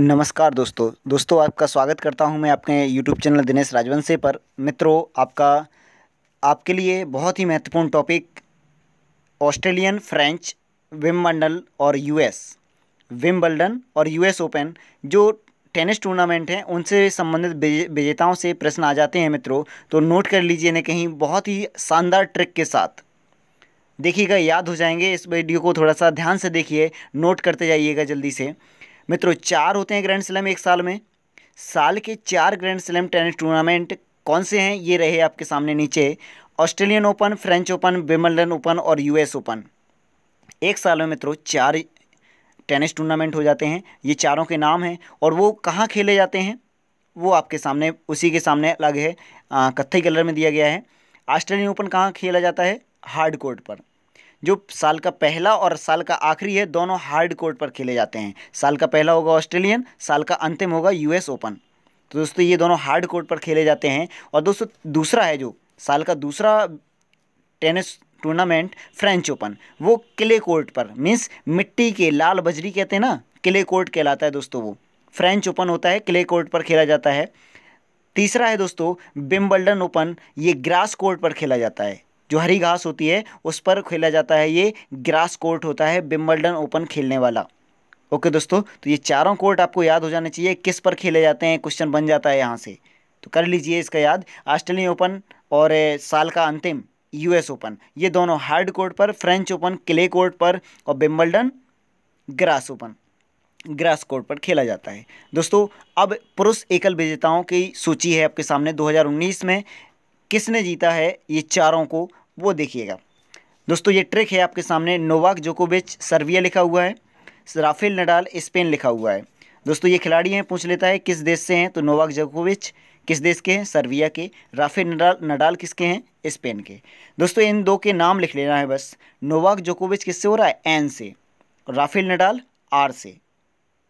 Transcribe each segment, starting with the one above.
नमस्कार दोस्तों दोस्तों आपका स्वागत करता हूं मैं आपके यूट्यूब चैनल दिनेश राजवंशे पर मित्रों आपका आपके लिए बहुत ही महत्वपूर्ण टॉपिक ऑस्ट्रेलियन फ्रेंच बंडल और यूएस बल्डन और यूएस ओपन जो टेनिस टूर्नामेंट हैं उनसे संबंधित विजेताओं से प्रश्न आ जाते हैं मित्रों तो नोट कर लीजिए ना कहीं बहुत ही शानदार ट्रिक के साथ देखिएगा याद हो जाएंगे इस वीडियो को थोड़ा सा ध्यान से देखिए नोट करते जाइएगा जल्दी से मित्रों चार होते हैं ग्रैंड स्लैम एक साल में साल के चार ग्रैंड स्लैम टेनिस टूर्नामेंट कौन से हैं ये रहे आपके सामने नीचे Australian Open French Open Wimbledon Open और यूएस ओपन एक साल में मित्रों चार टेनिस टूर्नामेंट हो जाते हैं ये चारों के नाम हैं और वो कहाँ खेले जाते हैं वो आपके सामने उसी के सामने अलग है कत्थई कलर में दिया गया है ऑस्ट्रेलियन ओपन कहाँ खेला जाता है हार्ड कोर्ट पर जो साल का पहला और साल का आखिरी है दोनों हार्ड कोर्ट पर खेले जाते हैं साल का पहला होगा ऑस्ट्रेलियन साल का अंतिम होगा यूएस ओपन तो दोस्तों ये दोनों हार्ड कोर्ट पर खेले जाते हैं और दोस्तों दूसरा है जो साल का दूसरा टेनिस टूर्नामेंट फ्रेंच ओपन वो किले कोर्ट पर मीन्स मिट्टी के लाल बजरी कहते हैं ना किले कोर्ट कहलाता है दोस्तों वो फ्रेंच ओपन होता है किले कोर्ट पर खेला जाता है तीसरा है दोस्तों बिम्बल्डन ओपन ये ग्रास कोर्ट पर खेला जाता है जो हरी घास होती है उस पर खेला जाता है ये ग्रास कोर्ट होता है बिम्बलडन ओपन खेलने वाला ओके दोस्तों तो ये चारों कोर्ट आपको याद हो जाना चाहिए किस पर खेले जाते हैं क्वेश्चन बन जाता है यहाँ से तो कर लीजिए इसका याद ऑस्ट्रेलियन ओपन और साल का अंतिम यूएस ओपन ये दोनों हार्ड कोर्ट पर फ्रेंच ओपन क्ले कोर्ट पर और Wimbledon grass Open grass court पर खेला जाता है दोस्तों अब पुरुष एकल विजेताओं की सूची है आपके सामने 2019 में किसने जीता है ये चारों को वो देखिएगा दोस्तों ये ट्रिक है आपके सामने नोवाक जोकोविच सर्बिया लिखा हुआ है राफेल नडाल स्पेन लिखा हुआ है दोस्तों ये खिलाड़ी हैं पूछ लेता है किस देश से हैं तो नोवाक जोकोविच किस देश के हैं सर्बिया के राफेल नडाल नडाल किसके हैं स्पेन के दोस्तों इन दो के नाम लिख लेना है बस नोवाक जोकोविच किससे हो रहा है एन से राफेल नडाल आर से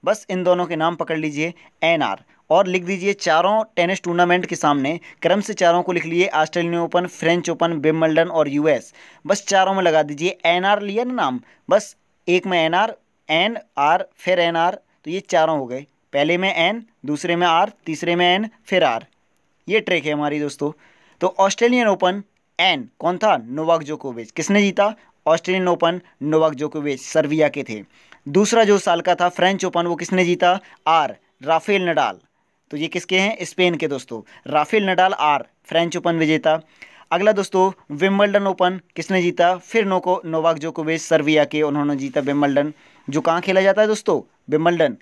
बस इन दोनों के नाम पकड़ लीजिए एन आर और लिख दीजिए चारों टेनिस टूर्नामेंट के सामने क्रम से चारों को लिख लिए Australian Open French Open Wimbledon और यूएस बस चारों में लगा दीजिए एन आर लिया ना नाम बस एक में एन आर एन आर फिर एन आर तो ये चारों हो गए पहले में एन दूसरे में आर तीसरे में एन फिर आर ये ट्रेक है हमारी दोस्तों तो ऑस्ट्रेलियन ओपन एन कौन था नोवाक जोकोविच किसने जीता ऑस्ट्रेलियन ओपन नोवाक जोकोविच सर्बिया के थे दूसरा जो साल का था फ्रेंच ओपन वो किसने जीता आर राफेल नडाल तो ये किसके हैं स्पेन के दोस्तों Rafael Nadal R French Open विजेता अगला दोस्तों विम्बल्डन ओपन किसने जीता फिर नोको नोवाक जोकोविच सर्विया के उन्होंने जीता विम्बल्डन जो कहाँ खेला जाता है दोस्तों विम्बल्डन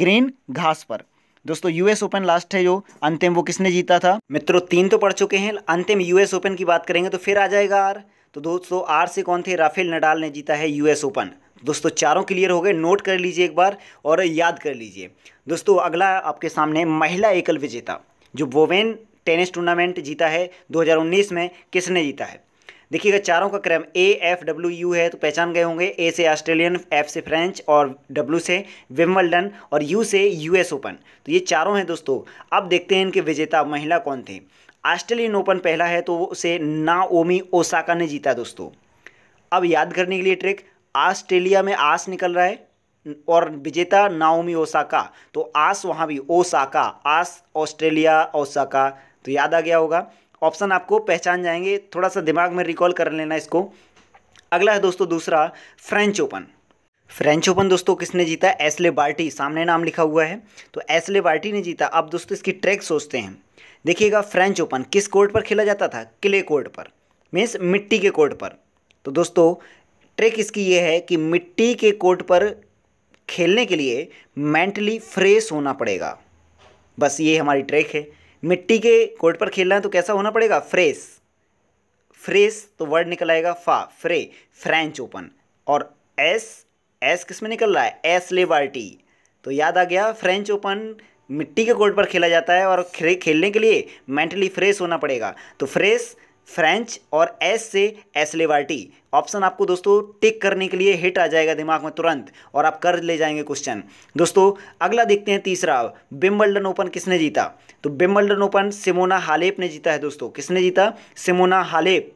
ग्रीन घास पर दोस्तों यूएस ओपन लास्ट है जो अंतिम वो किसने जीता था मित्रों तीन तो पढ़ चुके हैं अंतिम यूएस ओपन की बात करेंगे तो फिर आ जाएगा यार तो दोस्तों आर से कौन थे राफेल नडाल ने जीता है यूएस ओपन दोस्तों चारों क्लियर हो गए नोट कर लीजिए एक बार और याद कर लीजिए दोस्तों अगला आपके सामने महिला एकल विजेता जो वोवेन टेनिस टूर्नामेंट जीता है 2019 में किसने जीता है देखिएगा चारों का क्रम ए एफ डब्ल्यू यू है तो पहचान गए होंगे ए से ऑस्ट्रेलियन एफ से फ्रेंच और डब्ल्यू से विम्बलडन और यू से यूएस ओपन तो ये चारों हैं दोस्तों अब देखते हैं इनके विजेता महिला कौन थे ऑस्ट्रेलियन ओपन पहला है तो उसे नाओमी ओसाका ने जीता दोस्तों अब याद करने के लिए ट्रिक ऑस्ट्रेलिया में आस निकल रहा है और विजेता नाओमी ओसाका तो आस वहाँ भी ओसाका आस ऑस्ट्रेलिया ओसाका तो याद आ गया होगा ऑप्शन आपको पहचान जाएंगे थोड़ा सा दिमाग में रिकॉल कर लेना इसको अगला है दोस्तों दूसरा फ्रेंच ओपन फ्रेंच ओपन दोस्तों किसने जीता एसले बार्टी सामने नाम लिखा हुआ है तो एसले बार्टी ने जीता अब दोस्तों इसकी ट्रैक सोचते हैं देखिएगा फ्रेंच ओपन किस कोर्ट पर खेला जाता था किले कोर्ट पर मीन्स मिट्टी के कोर्ट पर तो दोस्तों ट्रिक इसकी ये है कि मिट्टी के कोर्ट पर खेलने के लिए मेंटली फ्रेश होना पड़ेगा बस ये हमारी ट्रिक है मिट्टी के कोर्ट पर खेलना है तो कैसा होना पड़ेगा फ्रेश फ्रेश तो वर्ड निकल आएगा फा फ्रे फ्रेंच ओपन और एस एस किस में निकल रहा है एस लेबार्टी तो याद आ गया फ्रेंच ओपन मिट्टी के कोर्ट पर खेला जाता है और खेलने के लिए मेंटली फ्रेश होना पड़ेगा तो फ्रेश फ्रेंच और एस से एसलेवार्टी ऑप्शन आपको दोस्तों टिक करने के लिए हिट आ जाएगा दिमाग में तुरंत और आप कर ले जाएंगे क्वेश्चन दोस्तों अगला देखते हैं तीसरा बिम्बल्डन ओपन किसने जीता तो बिम्बल्डन ओपन सिमोना हालेप ने जीता है दोस्तों किसने जीता सिमोना हालेप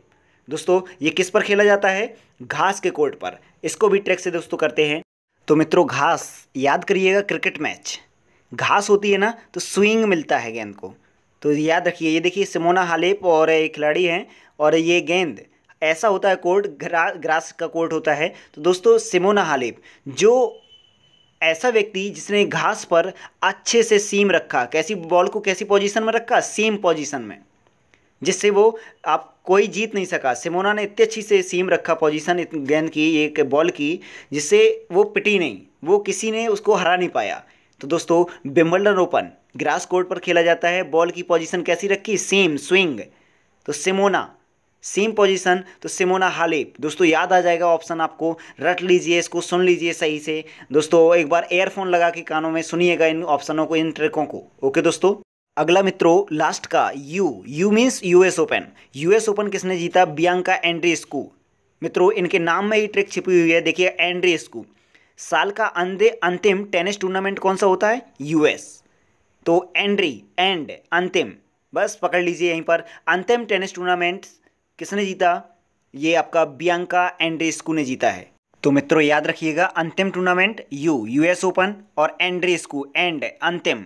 दोस्तों ये किस पर खेला जाता है घास के कोर्ट पर इसको भी ट्रैक से दोस्तों करते हैं तो मित्रों घास याद करिएगा क्रिकेट मैच घास होती है ना तो स्विंग मिलता है गेंद को तो याद रखिए ये देखिए सिमोना हालेप और एक खिलाड़ी हैं और ये गेंद ऐसा होता है कोर्ट ग्रा, ग्रास का कोर्ट होता है तो दोस्तों सिमोना हालेप जो ऐसा व्यक्ति जिसने घास पर अच्छे से सीम रखा कैसी बॉल को कैसी पोजीशन में रखा सेम पोजीशन में जिससे वो आप कोई जीत नहीं सका सिमोना ने इतनी अच्छी से सीम रखा पोजीशन गेंद की एक बॉल की जिससे वो पिटी नहीं वो किसी ने उसको हरा नहीं पाया तो दोस्तों विम्बलडन ओपन ग्रास कोर्ट पर खेला जाता है बॉल की पोजीशन कैसी रखी सेम स्विंग तो सिमोना सेम पोजीशन तो सिमोना हालिप दोस्तों याद आ जाएगा ऑप्शन आपको रट लीजिए इसको सुन लीजिए सही से दोस्तों एक बार एयरफोन लगा के कानों में सुनिएगा इन ऑप्शनों को इन ट्रिकों को ओके दोस्तों अगला मित्रों लास्ट का U U means US Open US Open किसने जीता बियांका स्कू मित्रों इनके नाम में ही ट्रिक छिपी हुई है देखिए एंड्रीस्कू साल का अंधे अंतिम टेनिस टूर्नामेंट कौन सा होता है यूएस तो एंड्री एंड अंतिम बस पकड़ लीजिए यहीं पर अंतिम टेनिस टूर्नामेंट किसने जीता ये आपका एंड्री एंड्रीस्कू ने जीता है तो मित्रों याद रखिएगा अंतिम टूर्नामेंट यू यूएस ओपन और एंड्रीस्कू एंड अंतिम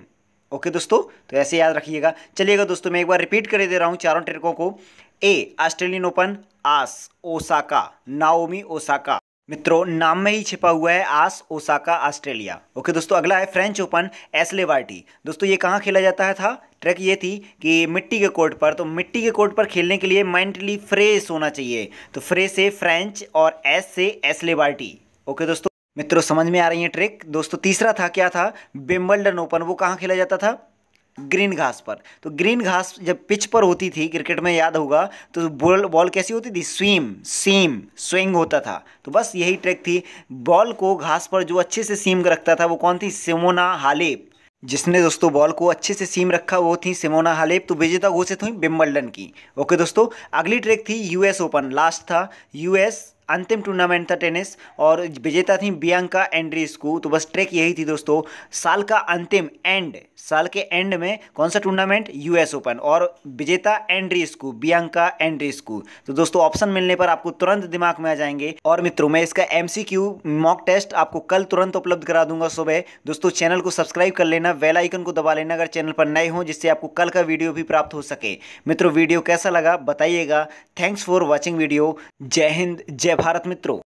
ओके दोस्तों तो ऐसे याद रखिएगा चलिएगा दोस्तों मैं एक बार रिपीट कर दे रहा हूँ चारों ट्रिकों को ए ऑस्ट्रेलियन ओपन आस ओसाका नाओमी ओसाका मित्रों नाम में ही छिपा हुआ है आस ओसाका ऑस्ट्रेलिया ओके दोस्तों अगला है फ्रेंच ओपन एसले वार्टी दोस्तों ये कहाँ खेला जाता है था ट्रैक ये थी कि मिट्टी के कोर्ट पर तो मिट्टी के कोर्ट पर खेलने के लिए मेंटली फ्रेश होना चाहिए तो फ्रेश से फ्रेंच और एस से वार्टी ओके दोस्तों मित्रों समझ में आ रही है ट्रिक दोस्तों तीसरा था क्या था बिम्बल्डन ओपन वो कहाँ खेला जाता था ग्रीन घास पर तो ग्रीन घास जब पिच पर होती थी क्रिकेट में याद होगा तो बॉल बॉल कैसी होती थी स्वीम सीम स्विंग होता था तो बस यही ट्रैक थी बॉल को घास पर जो अच्छे से सीम रखता था वो कौन थी सिमोना हालेप जिसने दोस्तों बॉल को अच्छे से सीम रखा वो थी सिमोना हालेप तो विजेता घोषित हुई बिम्बल्डन की ओके दोस्तों अगली ट्रैक थी यूएस ओपन लास्ट था यूएस अंतिम टूर्नामेंट था टेनिस और विजेता थी बियंका एंड्रीस्कू तो बस ट्रैक यही थी दोस्तों साल का अंतिम एंड साल के एंड में कौन सा टूर्नामेंट यूएस ओपन और विजेता एंड्रीस्कू बियांका एंड्रीस्कू तो दोस्तों ऑप्शन मिलने पर आपको तुरंत दिमाग में आ जाएंगे और मित्रों मैं इसका एमसीक्यू मॉक टेस्ट आपको कल तुरंत उपलब्ध करा दूंगा सुबह दोस्तों चैनल को सब्सक्राइब कर लेना वेल आइकन को दबा लेना अगर चैनल पर नए हो जिससे आपको कल का वीडियो भी प्राप्त हो सके मित्रों वीडियो कैसा लगा बताइएगा थैंक्स फॉर वॉचिंग वीडियो जय हिंद जय जय भारत मित्रों